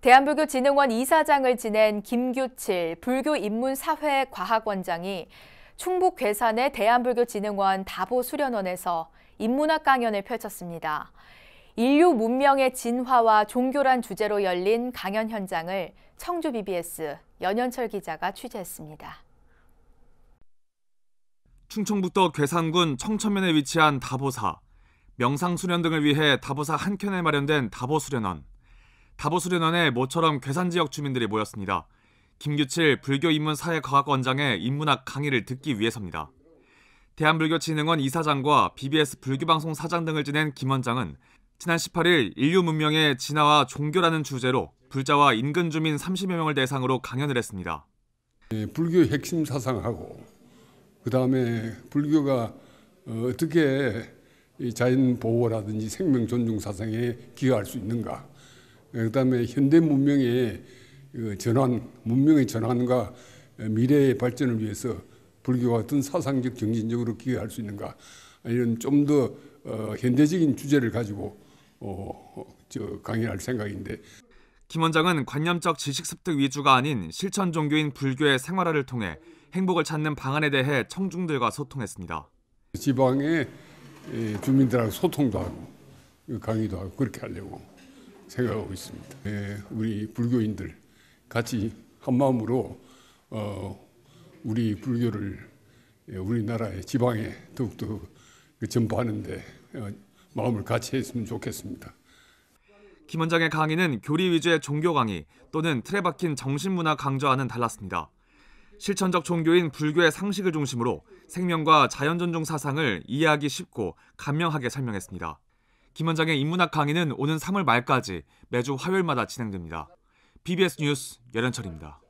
대한불교진흥원 이사장을 지낸 김규칠 불교인문사회과학원장이 충북 괴산의 대한불교진흥원 다보수련원에서 인문학 강연을 펼쳤습니다. 인류 문명의 진화와 종교란 주제로 열린 강연 현장을 청주 BBS 연현철 기자가 취재했습니다. 충청북도 괴산군 청천면에 위치한 다보사, 명상수련 등을 위해 다보사 한켠에 마련된 다보수련원. 다보스련원에 모처럼 괴산 지역 주민들이 모였습니다. 김규칠 불교 인문 사회 과학 원장의 인문학 강의를 듣기 위해서입니다. 대한불교진흥원 이사장과 BBS 불교방송 사장 등을 지낸 김 원장은 지난 18일 인류 문명의 진화와 종교라는 주제로 불자와 인근 주민 30여 명을 대상으로 강연을 했습니다. 예, 불교의 핵심 사상하고 그 다음에 불교가 어, 어떻게 자연 보호라든지 생명 존중 사상에 기여할 수 있는가 예, 그다음에 현대 문명의 그 전환, 문명의 전환과 미래의 발전을 위해서 불교와 어떤 사상적, 경진적으로 기여할 수 있는가 이런 좀더 어, 현대적인 주제를 가지고 어, 강의할 생각인데. 김 원장은 관념적 지식 습득 위주가 아닌 실천 종교인 불교의 생활화를 통해 행복을 찾는 방안에 대해 청중들과 소통했습니다. 지방의 예, 주민들하고 소통도 하고 강의도 하고 그렇게 하려고 생각하고 있습니다. 예, 우리 불교인들 같이 한 마음으로 어, 우리 불교를 예, 우리나라의 지방에 더욱더 그 전파하는데 어, 마음을 같이 했으면 좋겠습니다. 김 원장의 강의는 교리 위주의 종교 강의 또는 틀에 박힌 정신문화 강좌와는 달랐습니다. 실천적 종교인 불교의 상식을 중심으로 생명과 자연존중 사상을 이해하기 쉽고 간명하게 설명했습니다. 김 원장의 인문학 강의는 오는 3월 말까지 매주 화요일마다 진행됩니다. BBS 뉴스 열현철입니다.